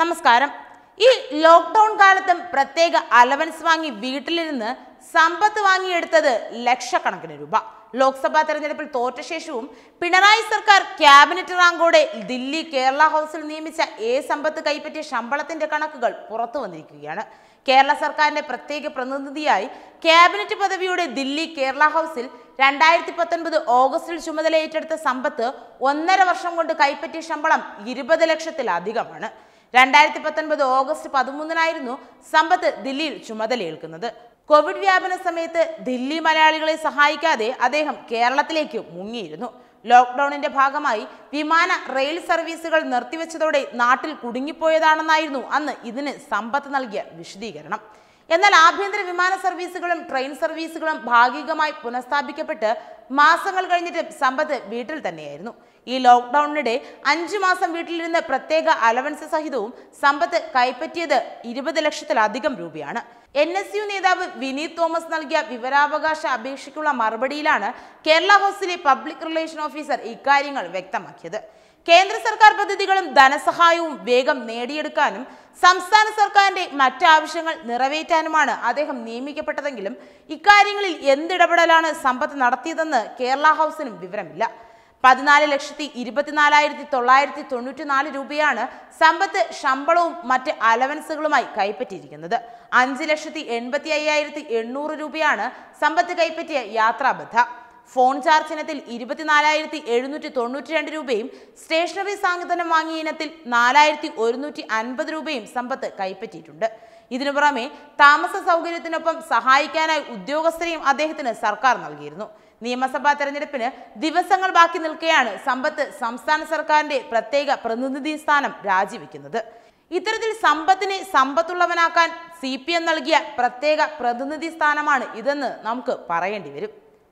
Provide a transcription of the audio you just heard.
നമസ്കാരം ഈ ലോക്ക്ഡൗൺ കാലത്തും പ്രത്യേക അലവൻസ് വാങ്ങി വീട്ടിലിരുന്ന് സമ്പത്ത് വാങ്ങിയെടുത്തത് ലക്ഷക്കണക്കിന് രൂപ ലോക്സഭാ തെരഞ്ഞെടുപ്പിൽ തോറ്റ ശേഷവും പിണറായി സർക്കാർ ക്യാബിനറ്റ് റാങ്കോടെ ദില്ലി കേരള ഹൗസിൽ നിയമിച്ച എ സമ്പത്ത് കൈപ്പറ്റിയ ശമ്പളത്തിന്റെ കണക്കുകൾ പുറത്തു വന്നിരിക്കുകയാണ് കേരള സർക്കാരിന്റെ പ്രത്യേക പ്രതിനിധിയായി ക്യാബിനറ്റ് പദവിയുടെ ദില്ലി കേരള ഹൗസിൽ രണ്ടായിരത്തി പത്തൊൻപത് ഓഗസ്റ്റിൽ ചുമതല ഏറ്റെടുത്ത സമ്പത്ത് ഒന്നര വർഷം കൊണ്ട് കൈപ്പറ്റിയ ശമ്പളം ഇരുപത് ലക്ഷത്തിലധികമാണ് രണ്ടായിരത്തി പത്തൊൻപത് ഓഗസ്റ്റ് പതിമൂന്നിനായിരുന്നു സമ്പത്ത് ദില്ലിയിൽ ചുമതലയേൽക്കുന്നത് കോവിഡ് വ്യാപന സമയത്ത് ദില്ലി മലയാളികളെ സഹായിക്കാതെ അദ്ദേഹം കേരളത്തിലേക്ക് മുങ്ങിയിരുന്നു ലോക്ക്ഡൌണിന്റെ ഭാഗമായി വിമാന റെയിൽ സർവീസുകൾ നിർത്തിവെച്ചതോടെ നാട്ടിൽ കുടുങ്ങിപ്പോയതാണെന്നായിരുന്നു അന്ന് ഇതിന് സമ്പത്ത് നൽകിയ വിശദീകരണം എന്നാൽ ആഭ്യന്തര വിമാന സർവീസുകളും ട്രെയിൻ സർവീസുകളും ഭാഗികമായി പുനഃസ്ഥാപിക്കപ്പെട്ട് മാസങ്ങൾ കഴിഞ്ഞിട്ടും സമ്പത്ത് വീട്ടിൽ തന്നെയായിരുന്നു ഈ ലോക്ക്ഡൌണിനിടെ അഞ്ചു മാസം വീട്ടിലിരുന്ന് പ്രത്യേക അലവൻസ് സഹിതവും സമ്പത്ത് കൈപ്പറ്റിയത് ഇരുപത് ലക്ഷത്തിലധികം രൂപയാണ് എൻ എസ് യു നേതാവ് വിനീത് തോമസ് നൽകിയ വിവരാവകാശ അപേക്ഷയ്ക്കുള്ള മറുപടിയിലാണ് കേരള ഹൗസിലെ പബ്ലിക് റിലേഷൻ ഓഫീസർ ഇക്കാര്യങ്ങൾ വ്യക്തമാക്കിയത് കേന്ദ്ര സർക്കാർ പദ്ധതികളും ധനസഹായവും വേഗം നേടിയെടുക്കാനും സംസ്ഥാന സർക്കാരിന്റെ മറ്റാവശ്യങ്ങൾ നിറവേറ്റാനുമാണ് അദ്ദേഹം നിയമിക്കപ്പെട്ടതെങ്കിലും ഇക്കാര്യങ്ങളിൽ എന്തിടപെടലാണ് സമ്പത്ത് നടത്തിയതെന്ന് കേരള ഹൗസിനും വിവരമില്ല പതിനാല് ലക്ഷത്തി ഇരുപത്തിനാലായിരത്തി തൊള്ളായിരത്തി നാല് രൂപയാണ് സമ്പത്ത് ശമ്പളവും മറ്റ് അലവൻസുകളുമായി കൈപ്പറ്റിയിരിക്കുന്നത് അഞ്ച് ലക്ഷത്തി എൺപത്തി അയ്യായിരത്തി എണ്ണൂറ് രൂപയാണ് സമ്പത്ത് കൈപ്പറ്റിയ യാത്രാബദ്ധ ഫോൺ ചാർജ് ഇനത്തിൽ ഇരുപത്തിനാലായിരത്തി എഴുന്നൂറ്റി തൊണ്ണൂറ്റി രണ്ട് രൂപയും സ്റ്റേഷനറി സാങ്കേതനം വാങ്ങിയ ഇനത്തിൽ നാലായിരത്തി ഒരുന്നൂറ്റി അൻപത് രൂപയും സമ്പത്ത് കൈപ്പറ്റിയിട്ടുണ്ട് ഇതിനു പുറമെ താമസ സൗകര്യത്തിനൊപ്പം സഹായിക്കാനായി ഉദ്യോഗസ്ഥരെയും അദ്ദേഹത്തിന് സർക്കാർ നൽകിയിരുന്നു നിയമസഭാ തെരഞ്ഞെടുപ്പിന് ദിവസങ്ങൾ ബാക്കി നിൽക്കെയാണ് സമ്പത്ത് സംസ്ഥാന സർക്കാരിന്റെ പ്രത്യേക പ്രതിനിധി സ്ഥാനം രാജിവെക്കുന്നത് ഇത്തരത്തിൽ സമ്പത്തിനെ സമ്പത്തുള്ളവനാക്കാൻ സി പി എം നൽകിയ പ്രത്യേക പ്രതിനിധി സ്ഥാനമാണ് ഇതെന്ന് നമുക്ക് പറയേണ്ടി വരും